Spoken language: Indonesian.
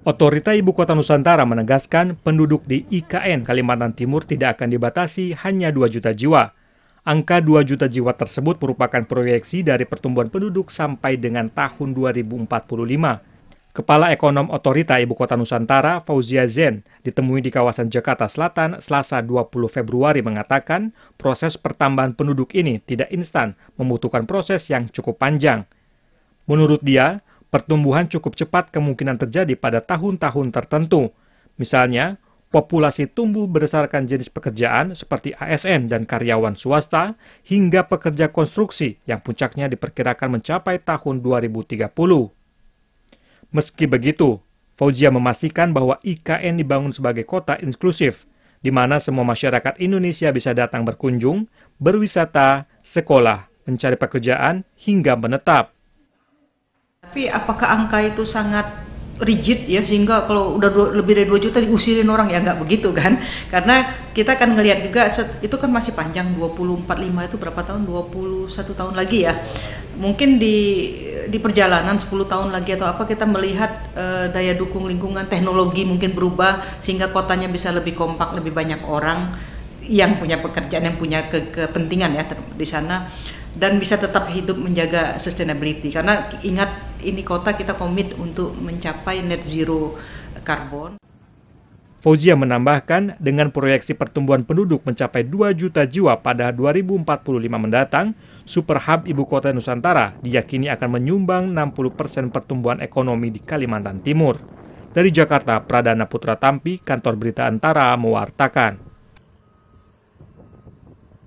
Otorita Ibu Kota Nusantara menegaskan penduduk di IKN Kalimantan Timur tidak akan dibatasi hanya 2 juta jiwa. Angka 2 juta jiwa tersebut merupakan proyeksi dari pertumbuhan penduduk sampai dengan tahun 2045. Kepala Ekonom Otorita Ibu Kota Nusantara, Fauzia Zen, ditemui di kawasan Jakarta Selatan selasa 20 Februari mengatakan proses pertambahan penduduk ini tidak instan, membutuhkan proses yang cukup panjang. Menurut dia, pertumbuhan cukup cepat kemungkinan terjadi pada tahun-tahun tertentu. Misalnya, populasi tumbuh berdasarkan jenis pekerjaan seperti ASN dan karyawan swasta hingga pekerja konstruksi yang puncaknya diperkirakan mencapai tahun 2030. Meski begitu, Fauzia memastikan bahwa IKN dibangun sebagai kota inklusif, di mana semua masyarakat Indonesia bisa datang berkunjung, berwisata, sekolah, mencari pekerjaan, hingga menetap. Tapi apakah angka itu sangat rigid ya sehingga kalau udah dua, lebih dari 2 juta diusirin orang ya nggak begitu kan karena kita akan melihat juga set, itu kan masih panjang 2045 itu berapa tahun 21 tahun lagi ya mungkin di di perjalanan 10 tahun lagi atau apa kita melihat e, daya dukung lingkungan teknologi mungkin berubah sehingga kotanya bisa lebih kompak lebih banyak orang yang punya pekerjaan yang punya ke, kepentingan ya di sana dan bisa tetap hidup menjaga sustainability karena ingat ini kota kita komit untuk mencapai net zero karbon. Fauzia menambahkan, dengan proyeksi pertumbuhan penduduk mencapai 2 juta jiwa pada 2045 mendatang, Super Hub Ibu Kota Nusantara diyakini akan menyumbang 60% persen pertumbuhan ekonomi di Kalimantan Timur. Dari Jakarta, Pradana Putra Tampi, Kantor Berita Antara, mewartakan.